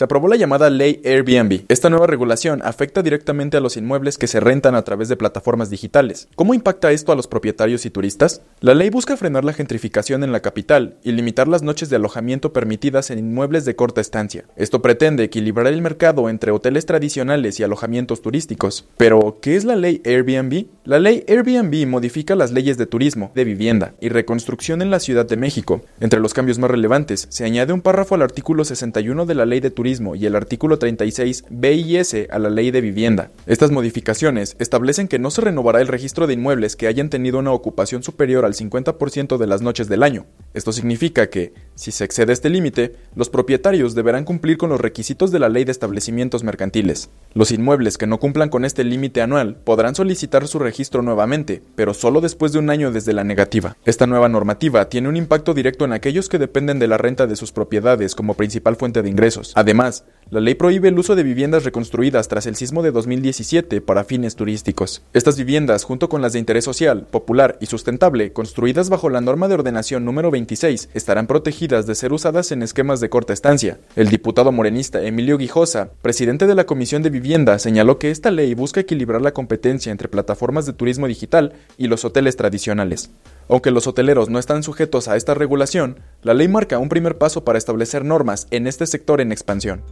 Se aprobó la llamada ley Airbnb. Esta nueva regulación afecta directamente a los inmuebles que se rentan a través de plataformas digitales. ¿Cómo impacta esto a los propietarios y turistas? La ley busca frenar la gentrificación en la capital y limitar las noches de alojamiento permitidas en inmuebles de corta estancia. Esto pretende equilibrar el mercado entre hoteles tradicionales y alojamientos turísticos. Pero, ¿qué es la ley Airbnb? La ley Airbnb modifica las leyes de turismo, de vivienda y reconstrucción en la Ciudad de México. Entre los cambios más relevantes, se añade un párrafo al artículo 61 de la Ley de Turismo y el artículo 36 B y a la Ley de Vivienda. Estas modificaciones establecen que no se renovará el registro de inmuebles que hayan tenido una ocupación superior al 50% de las noches del año, esto significa que, si se excede este límite, los propietarios deberán cumplir con los requisitos de la Ley de Establecimientos Mercantiles. Los inmuebles que no cumplan con este límite anual podrán solicitar su registro nuevamente, pero solo después de un año desde la negativa. Esta nueva normativa tiene un impacto directo en aquellos que dependen de la renta de sus propiedades como principal fuente de ingresos. Además, la ley prohíbe el uso de viviendas reconstruidas tras el sismo de 2017 para fines turísticos. Estas viviendas, junto con las de interés social, popular y sustentable, construidas bajo la norma de ordenación número 26, estarán protegidas de ser usadas en esquemas de corta estancia. El diputado morenista Emilio Guijosa, presidente de la Comisión de Vivienda, señaló que esta ley busca equilibrar la competencia entre plataformas de turismo digital y los hoteles tradicionales. Aunque los hoteleros no están sujetos a esta regulación, la ley marca un primer paso para establecer normas en este sector en expansión.